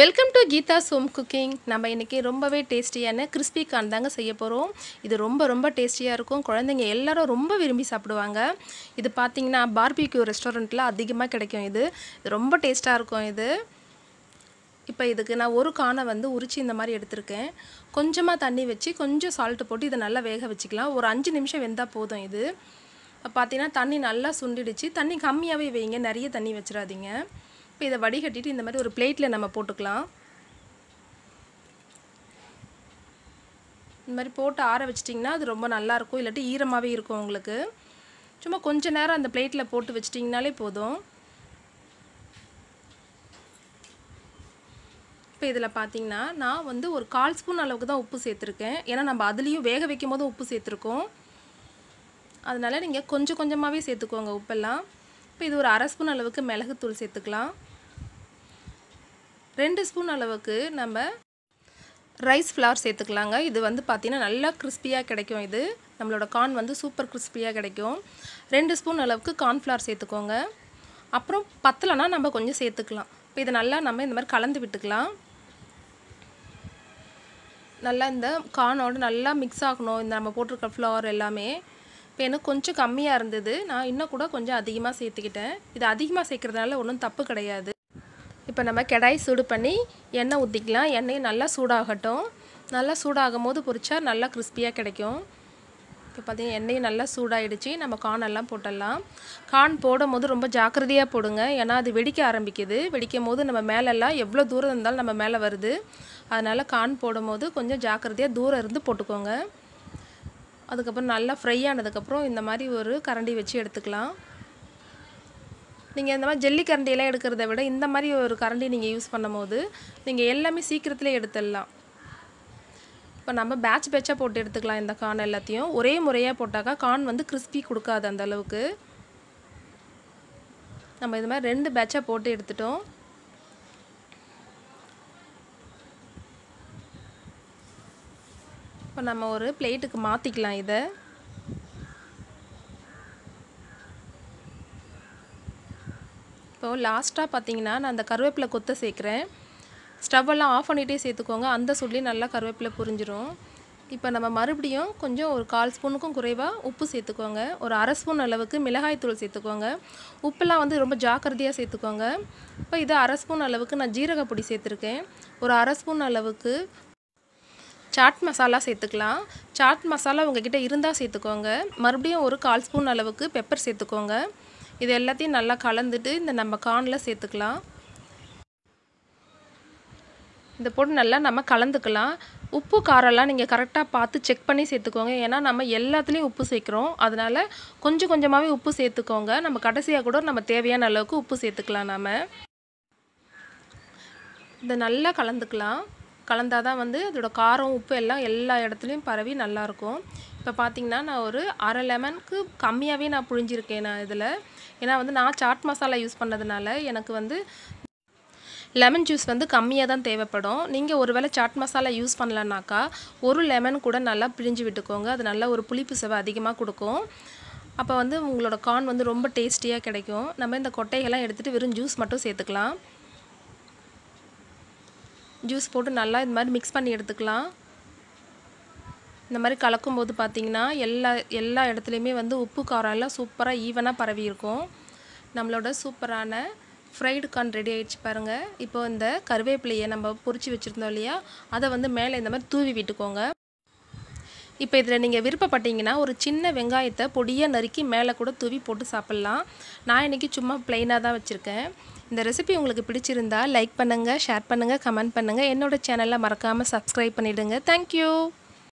welcome to Geetha Som cooking நம்ம இன்றைக்கி ரொம்பவே டேஸ்டியான கிறிஸ்பி கான் தாங்க செய்ய போகிறோம் இது ரொம்ப ரொம்ப டேஸ்டியாக இருக்கும் குழந்தைங்க எல்லாரும் ரொம்ப விரும்பி சாப்பிடுவாங்க இது பார்த்திங்கன்னா பார்பிக்யூ ரெஸ்டாரண்ட்டில் அதிகமாக கிடைக்கும் இது ரொம்ப டேஸ்ட்டாக இருக்கும் இது இப்போ இதுக்கு நான் ஒரு கானை வந்து உரித்து இந்த மாதிரி எடுத்திருக்கேன் கொஞ்சமாக தண்ணி வச்சு கொஞ்சம் சால்ட்டு போட்டு இதை நல்லா வேக வச்சுக்கலாம் ஒரு அஞ்சு நிமிஷம் வெந்தால் போதும் இது பார்த்தீங்கன்னா தண்ணி நல்லா சுண்டிடுச்சு தண்ணி கம்மியாகவே வைங்க நிறைய தண்ணி வச்சிடாதீங்க இப்போ இதை வடிகட்டிட்டு இந்த மாதிரி ஒரு பிளேட்டில் நம்ம போட்டுக்கலாம் இந்த மாதிரி போட்டு ஆற வச்சிட்டிங்கன்னா அது ரொம்ப நல்லாயிருக்கும் இல்லாட்டி ஈரமாகவே இருக்கும் உங்களுக்கு சும்மா கொஞ்ச நேரம் அந்த பிளேட்டில் போட்டு வச்சிட்டிங்கனாலே போதும் இப்போ இதில் பார்த்தீங்கன்னா நான் வந்து ஒரு கால் ஸ்பூன் அளவுக்கு தான் உப்பு சேர்த்துருக்கேன் ஏன்னா நம்ம அதுலேயும் வேக வைக்கும் போது உப்பு சேர்த்துருக்கோம் அதனால் நீங்கள் கொஞ்சம் கொஞ்சமாகவே சேர்த்துக்கோங்க உப்பெல்லாம் இப்போ இது ஒரு அரை ஸ்பூன் அளவுக்கு மிளகுத்தூள் சேர்த்துக்கலாம் ரெண்டு ஸ்பூன் அளவுக்கு நம்ம ரைஸ் ஃப்ளவர் சேர்த்துக்கலாங்க இது வந்து பார்த்திங்கன்னா நல்லா கிறிஸ்பியாக கிடைக்கும் இது நம்மளோட கார்ன் வந்து சூப்பர் கிறிஸ்பியாக கிடைக்கும் ரெண்டு ஸ்பூன் அளவுக்கு கார்ன் கார்ன்ஃப்ளவர் சேர்த்துக்கோங்க அப்புறம் பத்தலைனா நம்ம கொஞ்சம் சேர்த்துக்கலாம் இப்போ இதை நல்லா நம்ம இந்த மாதிரி கலந்து விட்டுக்கலாம் நல்லா இந்த கார்னோடு நல்லா மிக்ஸ் ஆகணும் இந்த நம்ம போட்டிருக்க ஃப்ளவர் எல்லாமே இப்போ எனக்கு கொஞ்சம் கம்மியாக இருந்தது நான் இன்னும் கூட கொஞ்சம் அதிகமாக சேர்த்துக்கிட்டேன் இது அதிகமாக சேர்க்குறதுனால ஒன்றும் தப்பு கிடையாது இப்போ நம்ம கடாய் சூடு பண்ணி எண்ணெய் ஊற்றிக்கலாம் எண்ணெயை நல்லா சூடாகட்டும் நல்லா சூடாகும் போது பொறிச்சா நல்லா கிறிஸ்பியாக கிடைக்கும் இப்போ பார்த்தீங்கன்னா எண்ணெய் நல்லா சூடாகிடுச்சு நம்ம கான் எல்லாம் போட்டுடலாம் கான் போடும் போது ரொம்ப ஜாக்கிரதையாக போடுங்க ஏன்னா அது வெடிக்க ஆரம்பிக்குது வெடிக்கும் போது நம்ம மேலெல்லாம் எவ்வளோ தூரம் இருந்தாலும் நம்ம மேலே வருது அதனால் கான் போடும் போது கொஞ்சம் ஜாக்கிரதையாக தூரம் இருந்து போட்டுக்கோங்க அதுக்கப்புறம் நல்லா ஃப்ரை ஆனதுக்கப்புறம் இந்த மாதிரி ஒரு கரண்டி வச்சு எடுத்துக்கலாம் நீங்கள் இந்த மாதிரி ஜெல்லி கரண்டியெல்லாம் எடுக்கிறத விட இந்த மாதிரி ஒரு கரண்டி நீங்கள் யூஸ் பண்ணும் போது நீங்கள் எல்லாமே சீக்கிரத்தில் எடுத்துடலாம் இப்போ நம்ம பேட்ச் பேட்சாக போட்டு எடுத்துக்கலாம் இந்த கான் எல்லாத்தையும் ஒரே முறையாக போட்டாக்கா கான் வந்து கிறிஸ்பி கொடுக்காது அந்த அளவுக்கு நம்ம இது மாதிரி ரெண்டு பேட்சாக போட்டு எடுத்துட்டோம் இப்போ நம்ம ஒரு பிளேட்டுக்கு மாற்றிக்கலாம் இதை இப்போது லாஸ்ட்டாக பார்த்தீங்கன்னா நான் அந்த கருவேப்பிலை கொத்த சேர்க்குறேன் ஸ்டவ்வெல்லாம் ஆஃப் பண்ணிகிட்டே சேர்த்துக்கோங்க அந்த சொல்லி நல்லா கருவேப்பிலை புரிஞ்சிடும் இப்போ நம்ம மறுபடியும் கொஞ்சம் ஒரு கால் ஸ்பூனுக்கும் குறைவாக உப்பு சேர்த்துக்கோங்க ஒரு அரை ஸ்பூன் அளவுக்கு மிளகாய்த்தூள் சேர்த்துக்கோங்க உப்புலாம் வந்து ரொம்ப ஜாக்கிரதையாக சேர்த்துக்கோங்க இப்போ இதை அரை ஸ்பூன் அளவுக்கு நான் ஜீரகப்பொடி சேர்த்துருக்கேன் ஒரு அரை ஸ்பூன் அளவுக்கு சாட் மசாலா சேர்த்துக்கலாம் சாட் மசாலா கிட்டே இருந்தால் சேர்த்துக்கோங்க மறுபடியும் ஒரு கால் ஸ்பூன் அளவுக்கு பெப்பர் சேர்த்துக்கோங்க இது எல்லாத்தையும் நல்லா கலந்துட்டு இந்த நம்ம கார்னில் சேர்த்துக்கலாம் இந்த போட்டு நல்லா நம்ம கலந்துக்கலாம் உப்பு காரெல்லாம் நீங்கள் கரெக்டாக பார்த்து செக் பண்ணி சேர்த்துக்கோங்க ஏன்னா நம்ம எல்லாத்துலேயும் உப்பு சேர்க்குறோம் அதனால் கொஞ்சம் கொஞ்சமாகவே உப்பு சேர்த்துக்கோங்க நம்ம கடைசியாக கூட நம்ம தேவையான அளவுக்கு உப்பு சேர்த்துக்கலாம் நாம் இதை நல்லா கலந்துக்கலாம் கலந்தால் தான் வந்து அதோடய காரம் உப்பு எல்லாம் எல்லா இடத்துலையும் பரவி நல்லாயிருக்கும் இப்போ பார்த்திங்கன்னா நான் ஒரு அரை லெமனுக்கு கம்மியாகவே நான் புழிஞ்சிருக்கேன் நான் இதில் ஏன்னா வந்து நான் சாட் மசாலா யூஸ் பண்ணதுனால எனக்கு வந்து லெமன் ஜூஸ் வந்து கம்மியாக தான் தேவைப்படும் நீங்கள் ஒருவேளை சாட் மசாலா யூஸ் பண்ணலனாக்கா ஒரு லெமன் கூட நல்லா பிழிஞ்சு விட்டுக்கோங்க அது நல்லா ஒரு புளிப்பு செவை அதிகமாக கொடுக்கும் அப்போ வந்து உங்களோட கார்ன் வந்து ரொம்ப டேஸ்டியாக கிடைக்கும் நம்ம இந்த கொட்டைகள்லாம் எடுத்துகிட்டு வெறும் ஜூஸ் மட்டும் சேர்த்துக்கலாம் ஜூஸ் போட்டு நல்லா இது மாதிரி மிக்ஸ் பண்ணி எடுத்துக்கலாம் இந்த மாதிரி கலக்கும் போது பார்த்திங்கன்னா எல்லா எல்லா இடத்துலையுமே வந்து உப்பு காரம் எல்லாம் சூப்பராக ஈவனாக பரவி இருக்கும் நம்மளோட சூப்பரான ஃப்ரைடு கார்ன் ரெடி ஆகிடுச்சு பாருங்கள் இப்போ இந்த கருவேப்பிலையை நம்ம பொறிச்சு வச்சுருந்தோம் இல்லையா அதை வந்து மேலே இந்த மாதிரி தூவி விட்டுக்கோங்க இப்போ இதில் நீங்கள் விருப்பப்பட்டீங்கன்னா ஒரு சின்ன வெங்காயத்தை பொடியாக நறுக்கி மேலே கூட தூவி போட்டு சாப்பிட்லாம் நான் இன்றைக்கி சும்மா ப்ளைனாக தான் வச்சுருக்கேன் இந்த ரெசிபி உங்களுக்கு பிடிச்சிருந்தா லைக் பண்ணுங்கள் ஷேர் பண்ணுங்கள் கமெண்ட் பண்ணுங்கள் என்னோடய சேனலில் மறக்காமல் சப்ஸ்கிரைப் பண்ணிவிடுங்க தேங்க்யூ